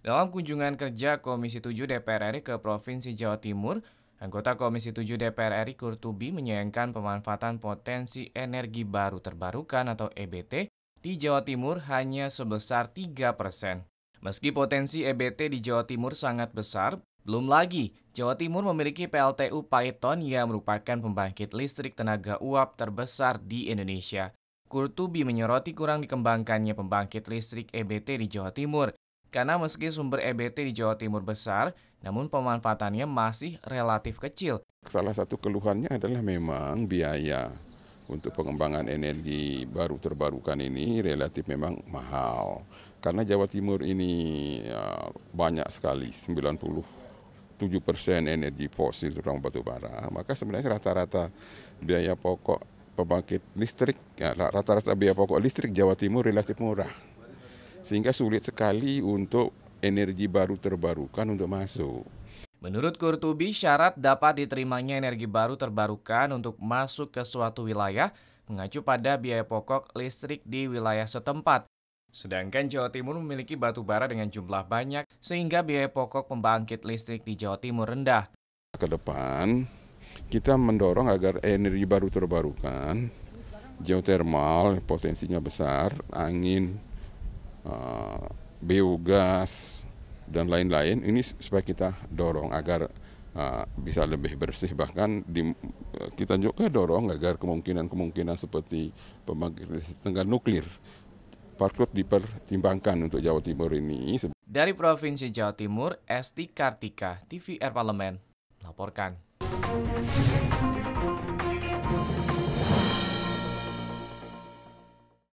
Dalam kunjungan kerja Komisi 7 DPR RI ke Provinsi Jawa Timur, anggota Komisi 7 DPR RI Kurtubi menyayangkan pemanfaatan potensi energi baru terbarukan atau EBT di Jawa Timur hanya sebesar 3 persen. Meski potensi EBT di Jawa Timur sangat besar, belum lagi, Jawa Timur memiliki PLTU Python yang merupakan pembangkit listrik tenaga uap terbesar di Indonesia. Kurtubi menyoroti kurang dikembangkannya pembangkit listrik EBT di Jawa Timur karena meski sumber EBT di Jawa Timur besar, namun pemanfaatannya masih relatif kecil. Salah satu keluhannya adalah memang biaya untuk pengembangan energi baru terbarukan ini relatif memang mahal. Karena Jawa Timur ini ya, banyak sekali, 97 persen energi fosil terutama batu bara, maka sebenarnya rata-rata biaya pokok pembangkit listrik, ya, rata-rata biaya pokok listrik Jawa Timur relatif murah. Sehingga sulit sekali untuk energi baru terbarukan untuk masuk. Menurut Kurtubi, syarat dapat diterimanya energi baru terbarukan untuk masuk ke suatu wilayah mengacu pada biaya pokok listrik di wilayah setempat. Sedangkan Jawa Timur memiliki batu bara dengan jumlah banyak, sehingga biaya pokok pembangkit listrik di Jawa Timur rendah. Ke depan, kita mendorong agar energi baru terbarukan, geotermal potensinya besar, angin, Eh, biogas dan lain-lain ini supaya kita dorong agar uh, bisa lebih bersih bahkan di, eh, kita juga dorong agar kemungkinan-kemungkinan seperti pembangkit tenaga nuklir patut dipertimbangkan untuk Jawa Timur ini. Dari Provinsi Jawa Timur, Esti Kartika, TVR Parlemen, melaporkan.